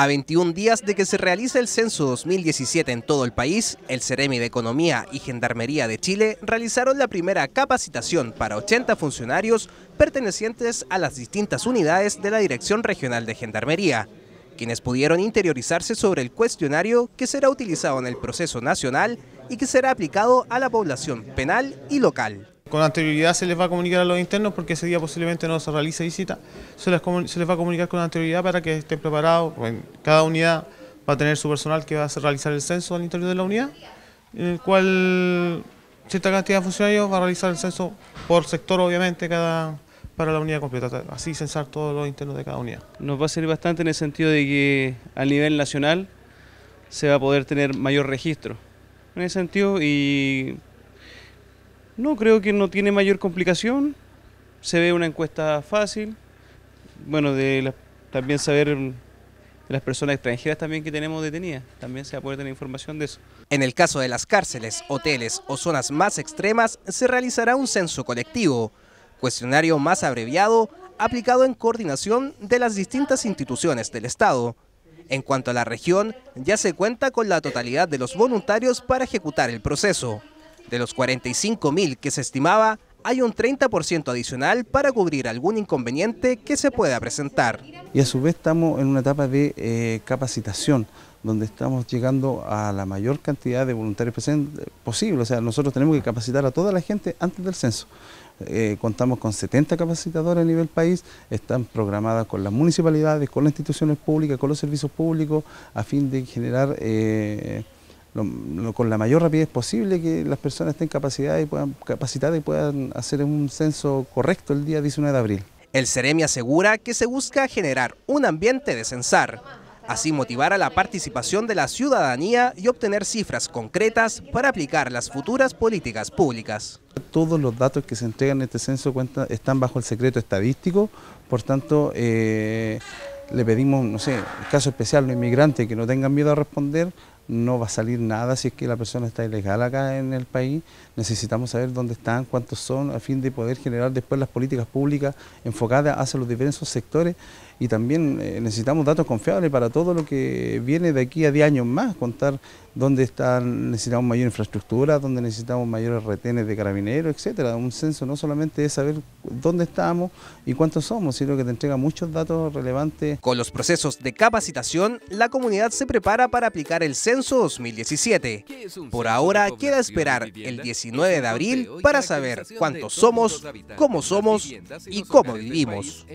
A 21 días de que se realice el censo 2017 en todo el país, el Ceremi de Economía y Gendarmería de Chile realizaron la primera capacitación para 80 funcionarios pertenecientes a las distintas unidades de la Dirección Regional de Gendarmería, quienes pudieron interiorizarse sobre el cuestionario que será utilizado en el proceso nacional y que será aplicado a la población penal y local. Con anterioridad se les va a comunicar a los internos porque ese día posiblemente no se realice visita, se les, se les va a comunicar con anterioridad para que estén preparados, en pues, cada unidad va a tener su personal que va a realizar el censo al interior de la unidad, en el cual cierta cantidad de funcionarios va a realizar el censo por sector obviamente cada para la unidad completa, así censar todos los internos de cada unidad. Nos va a servir bastante en el sentido de que a nivel nacional se va a poder tener mayor registro en ese sentido y no, creo que no tiene mayor complicación. Se ve una encuesta fácil. Bueno, de también saber de las personas extranjeras también que tenemos detenidas. También se va a tener información de eso. En el caso de las cárceles, hoteles o zonas más extremas, se realizará un censo colectivo, cuestionario más abreviado, aplicado en coordinación de las distintas instituciones del Estado. En cuanto a la región, ya se cuenta con la totalidad de los voluntarios para ejecutar el proceso. De los 45 mil que se estimaba, hay un 30% adicional para cubrir algún inconveniente que se pueda presentar. Y a su vez estamos en una etapa de eh, capacitación, donde estamos llegando a la mayor cantidad de voluntarios eh, posible. O sea, nosotros tenemos que capacitar a toda la gente antes del censo. Eh, contamos con 70 capacitadores a nivel país, están programadas con las municipalidades, con las instituciones públicas, con los servicios públicos, a fin de generar con la mayor rapidez posible que las personas estén capacitadas y puedan, puedan hacer un censo correcto el día 19 de abril. El Ceremi asegura que se busca generar un ambiente de censar, así motivar a la participación de la ciudadanía y obtener cifras concretas para aplicar las futuras políticas públicas. Todos los datos que se entregan en este censo están bajo el secreto estadístico, por tanto... Eh, le pedimos, no sé, ...en caso especial, los inmigrantes que no tengan miedo a responder, no va a salir nada si es que la persona está ilegal acá en el país. Necesitamos saber dónde están, cuántos son, a fin de poder generar después las políticas públicas enfocadas hacia los diversos sectores y también eh, necesitamos datos confiables para todo lo que viene de aquí a 10 años más, contar dónde están, necesitamos mayor infraestructura, dónde necesitamos mayores retenes de carabineros, etcétera. Un censo no solamente es saber dónde estamos y cuántos somos, sino que te entrega muchos datos relevantes. Con los procesos de capacitación, la comunidad se prepara para aplicar el censo 2017. Por ahora queda esperar el 19 de abril para saber cuántos somos, cómo somos y cómo vivimos.